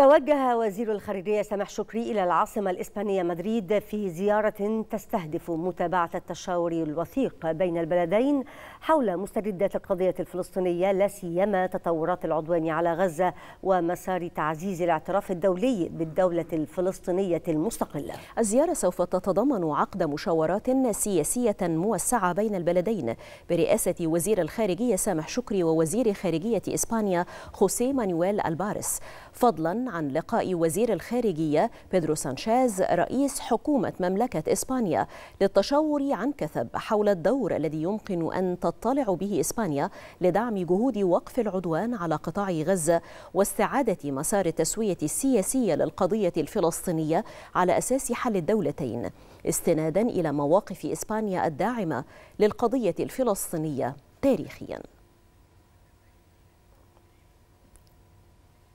توجه وزير الخارجية سامح شكري إلى العاصمة الإسبانية مدريد في زيارة تستهدف متابعة التشاور الوثيق بين البلدين حول مستجدات القضية الفلسطينية لا سيما تطورات العدوان على غزة ومسار تعزيز الاعتراف الدولي بالدولة الفلسطينية المستقلة. الزيارة سوف تتضمن عقد مشاورات سياسية موسعة بين البلدين برئاسة وزير الخارجية سامح شكري ووزير خارجية إسبانيا خوسيه مانويل البارس فضلا عن لقاء وزير الخارجية بيدرو سانشيز رئيس حكومة مملكة إسبانيا للتشاور عن كثب حول الدور الذي يمكن أن تطلع به إسبانيا لدعم جهود وقف العدوان على قطاع غزة واستعادة مسار التسوية السياسية للقضية الفلسطينية على أساس حل الدولتين استنادا إلى مواقف إسبانيا الداعمة للقضية الفلسطينية تاريخياً